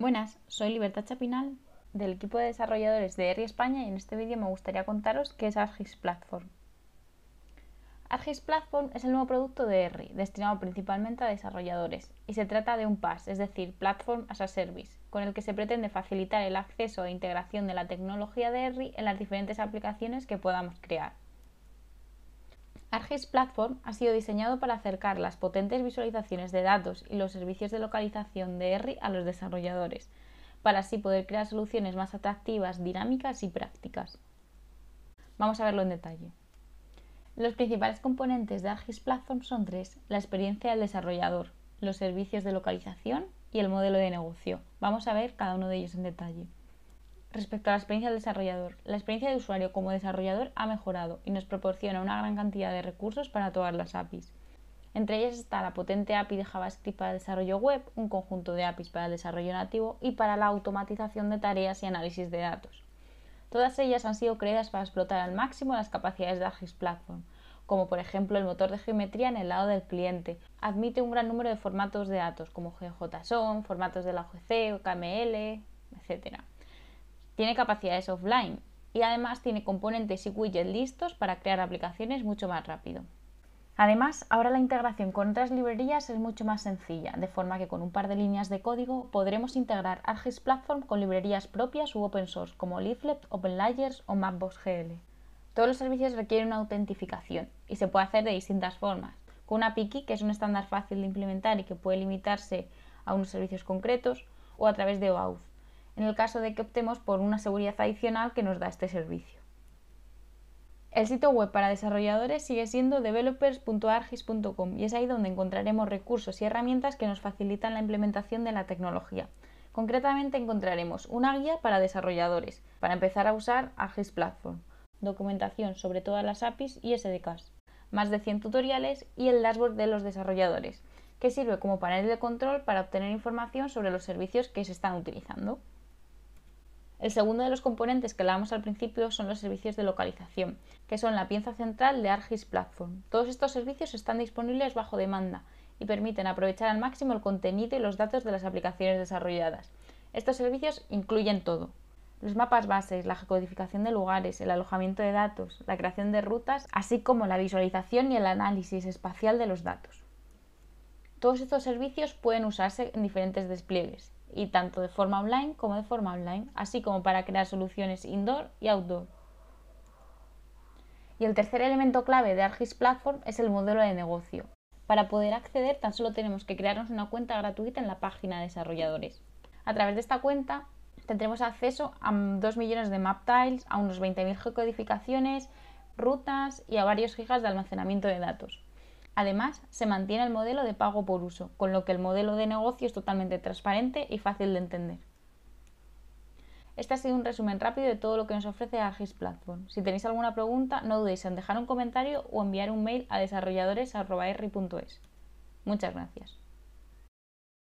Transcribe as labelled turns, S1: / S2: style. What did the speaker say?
S1: Buenas, soy Libertad Chapinal del equipo de desarrolladores de ERI España y en este vídeo me gustaría contaros qué es Argis Platform. Argis Platform es el nuevo producto de ERI, destinado principalmente a desarrolladores, y se trata de un PAS, es decir, Platform as a Service, con el que se pretende facilitar el acceso e integración de la tecnología de ERI en las diferentes aplicaciones que podamos crear. ArcGIS Platform ha sido diseñado para acercar las potentes visualizaciones de datos y los servicios de localización de R a los desarrolladores, para así poder crear soluciones más atractivas, dinámicas y prácticas. Vamos a verlo en detalle. Los principales componentes de ArcGIS Platform son tres, la experiencia del desarrollador, los servicios de localización y el modelo de negocio. Vamos a ver cada uno de ellos en detalle. Respecto a la experiencia del desarrollador, la experiencia de usuario como desarrollador ha mejorado y nos proporciona una gran cantidad de recursos para todas las APIs. Entre ellas está la potente API de JavaScript para desarrollo web, un conjunto de APIs para el desarrollo nativo y para la automatización de tareas y análisis de datos. Todas ellas han sido creadas para explotar al máximo las capacidades de AGIS Platform, como por ejemplo el motor de geometría en el lado del cliente. Admite un gran número de formatos de datos, como GJSON, formatos de la OGC, KML, etc. Tiene capacidades offline y además tiene componentes y widgets listos para crear aplicaciones mucho más rápido. Además, ahora la integración con otras librerías es mucho más sencilla, de forma que con un par de líneas de código podremos integrar ArcGIS Platform con librerías propias u open source como Leaflet, OpenLayers o Mapbox GL. Todos los servicios requieren una autentificación y se puede hacer de distintas formas, con una PIKI, que es un estándar fácil de implementar y que puede limitarse a unos servicios concretos, o a través de OAuth, en el caso de que optemos por una seguridad adicional que nos da este servicio. El sitio web para desarrolladores sigue siendo developers.argis.com y es ahí donde encontraremos recursos y herramientas que nos facilitan la implementación de la tecnología. Concretamente encontraremos una guía para desarrolladores, para empezar a usar Argis Platform, documentación sobre todas las APIs y SDKs, más de 100 tutoriales y el dashboard de los desarrolladores, que sirve como panel de control para obtener información sobre los servicios que se están utilizando. El segundo de los componentes que hablamos al principio son los servicios de localización, que son la pieza central de ArcGIS Platform. Todos estos servicios están disponibles bajo demanda y permiten aprovechar al máximo el contenido y los datos de las aplicaciones desarrolladas. Estos servicios incluyen todo. Los mapas bases, la geocodificación de lugares, el alojamiento de datos, la creación de rutas, así como la visualización y el análisis espacial de los datos. Todos estos servicios pueden usarse en diferentes despliegues y tanto de forma online como de forma online, así como para crear soluciones indoor y outdoor. Y el tercer elemento clave de Argis Platform es el modelo de negocio. Para poder acceder tan solo tenemos que crearnos una cuenta gratuita en la página de desarrolladores. A través de esta cuenta tendremos acceso a 2 millones de map tiles, a unos 20.000 geocodificaciones, rutas y a varios gigas de almacenamiento de datos. Además, se mantiene el modelo de pago por uso, con lo que el modelo de negocio es totalmente transparente y fácil de entender. Este ha sido un resumen rápido de todo lo que nos ofrece Agis Platform. Si tenéis alguna pregunta, no dudéis en dejar un comentario o enviar un mail a desarrolladores.es. Muchas gracias.